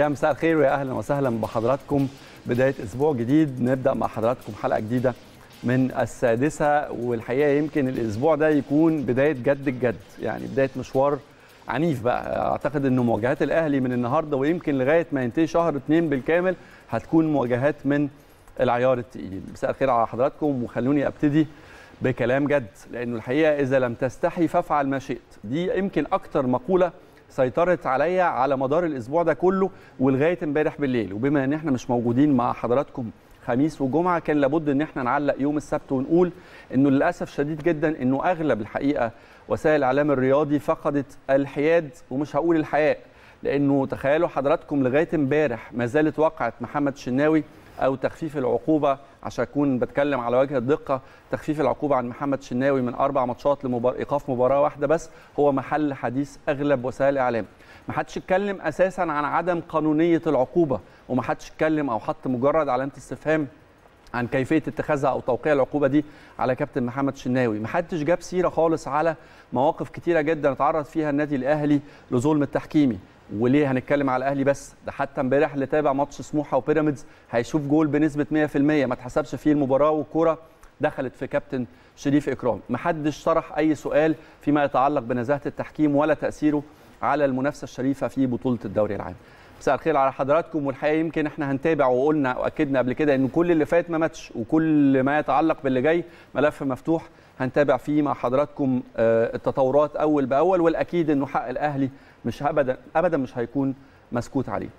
يا مساء الخير ويا اهلا وسهلا بحضراتكم بدايه اسبوع جديد نبدا مع حضراتكم حلقه جديده من السادسه والحقيقه يمكن الاسبوع ده يكون بدايه جد الجد يعني بدايه مشوار عنيف بقى اعتقد ان مواجهات الاهلي من النهارده ويمكن لغايه ما ينتهي شهر اثنين بالكامل هتكون مواجهات من العيار التقيل مساء الخير على حضراتكم وخلوني ابتدي بكلام جد لانه الحقيقه اذا لم تستحي فافعل ما شئت دي يمكن اكتر مقوله سيطرت عليا على مدار الاسبوع ده كله ولغايه امبارح بالليل وبما ان احنا مش موجودين مع حضراتكم خميس وجمعه كان لابد ان احنا نعلق يوم السبت ونقول انه للاسف شديد جدا انه اغلب الحقيقه وسائل الاعلام الرياضي فقدت الحياد ومش هقول الحياء لانه تخيلوا حضراتكم لغايه امبارح ما زالت وقعت محمد شناوي او تخفيف العقوبه عشان اكون بتكلم على وجه الدقه تخفيف العقوبه عن محمد شناوي من اربع ماتشات لمبار... ايقاف مباراه واحده بس هو محل حديث اغلب وسائل الاعلام ما حدش اتكلم اساسا عن عدم قانونيه العقوبه وما حدش اتكلم او حط مجرد علامه استفهام عن كيفيه اتخاذها او توقيع العقوبه دي على كابتن محمد شناوي ما حدش جاب سيره خالص على مواقف كتيره جدا اتعرض فيها النادي الاهلي لظلم التحكيمي وليه هنتكلم على الاهلي بس ده حتى امبارح اللي تابع ماتش سموحه وبيراميدز هيشوف جول بنسبه 100% ما اتحسبش فيه المباراه والكوره دخلت في كابتن شريف اكرام محدش طرح اي سؤال فيما يتعلق بنزاهه التحكيم ولا تاثيره على المنافسه الشريفه في بطوله الدوري العام مساء الخير على حضراتكم والحقيقه يمكن احنا هنتابع وقلنا واكدنا قبل كده ان كل اللي فات ما ماتش وكل ما يتعلق باللي جاي ملف مفتوح هنتابع فيه مع حضراتكم آه، التطورات اول باول والاكيد انه حق الاهلي مش ابدا ابدا مش هيكون مسكوت عليه